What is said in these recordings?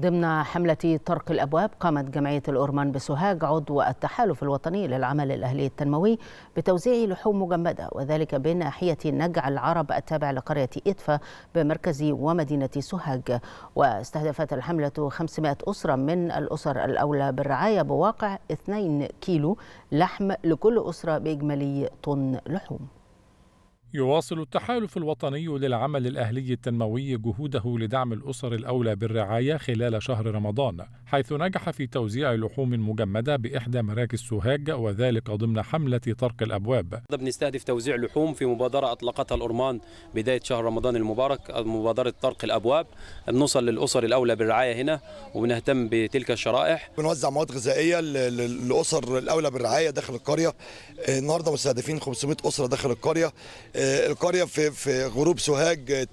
ضمن حملة طرق الأبواب قامت جمعية الأورمان بسوهاج عضو التحالف الوطني للعمل الأهلي التنموي بتوزيع لحوم مجمدة وذلك بناحية نجع العرب التابع لقرية إدفا بمركز ومدينة سوهاج واستهدفت الحملة 500 أسرة من الأسر الأولى بالرعاية بواقع 2 كيلو لحم لكل أسرة بإجمالي طن لحوم يواصل التحالف الوطني للعمل الأهلي التنموي جهوده لدعم الأسر الأولى بالرعاية خلال شهر رمضان، حيث نجح في توزيع لحوم مجمدة بإحدى مراكز سوهاج وذلك ضمن حملة طرق الأبواب. بنستهدف توزيع لحوم في مبادرة أطلقتها الأرمان بداية شهر رمضان المبارك مبادرة طرق الأبواب، بنوصل للأسر الأولى بالرعاية هنا وبنهتم بتلك الشرائح. بنوزع مواد غذائية للأسر الأولى بالرعاية داخل القرية، النهارده مستهدفين 500 أسرة داخل القرية. آه، القريه في في غروب سوهاج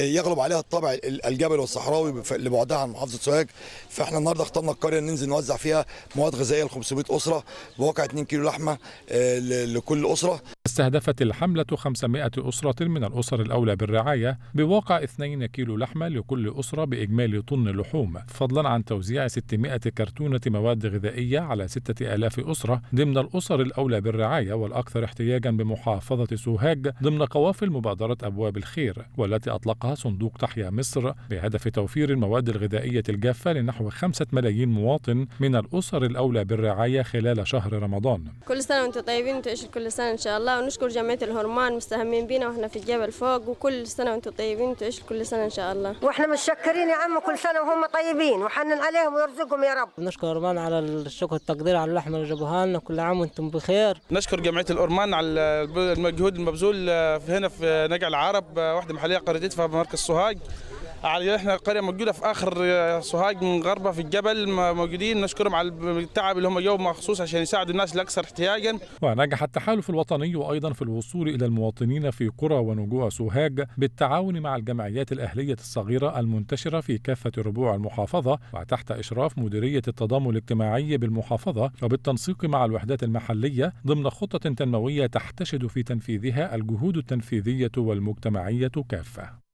يغلب عليها الطابع الجبل والصحراوي لبعدها عن محافظه سوهاج فاحنا النهارده اخترنا القريه ننزل نوزع فيها مواد غذائيه ل 500 اسره بواقع 2 كيلو لحمه آه، لكل اسره استهدفت الحملة 500 أسرة من الأسر الأولى بالرعاية بواقع 2 كيلو لحمة لكل أسرة بإجمالي طن لحوم فضلا عن توزيع 600 كرتونة مواد غذائية على 6000 أسرة ضمن الأسر الأولى بالرعاية والأكثر احتياجا بمحافظة سوهاج ضمن قوافل مبادرة أبواب الخير والتي أطلقها صندوق تحيا مصر بهدف توفير المواد الغذائية الجافة لنحو خمسة ملايين مواطن من الأسر الأولى بالرعاية خلال شهر رمضان كل سنة وانتم طيبين وتعيشوا كل سنة إن شاء الله ونشكر جمعية الهرمان مستهمين بينا واحنا في الجبل فوق وكل سنة وانتم طيبين وتعيشوا كل سنة إن شاء الله واحنا متشكرين يا عم كل سنة وهم طيبين وحنن عليهم ويرزقهم يا رب نشكر الهرمان على الشكر والتقدير على اللحمة اللي جابوها لنا كل عام وانتم بخير نشكر جمعية الهرمان على المجهود المبذول هنا في نجع العرب آه، واحده محليه قرية في بمركز سوهاج على احنا القريه موجوده في اخر آه، سوهاج من غربه في الجبل موجودين نشكرهم على التعب اللي هم جو مخصوص عشان يساعدوا الناس الاكثر احتياجا ونجح التحالف الوطني ايضا في الوصول الى المواطنين في قرى ونجوع سوهاج بالتعاون مع الجمعيات الاهليه الصغيره المنتشره في كافه ربوع المحافظه وتحت اشراف مديريه التضامن الاجتماعي بالمحافظه وبالتنسيق مع الوحدات المحليه ضمن خطه تنمويه تحتشد في تنفيذها الجهود التنفيذيه والمجتمعيه كافه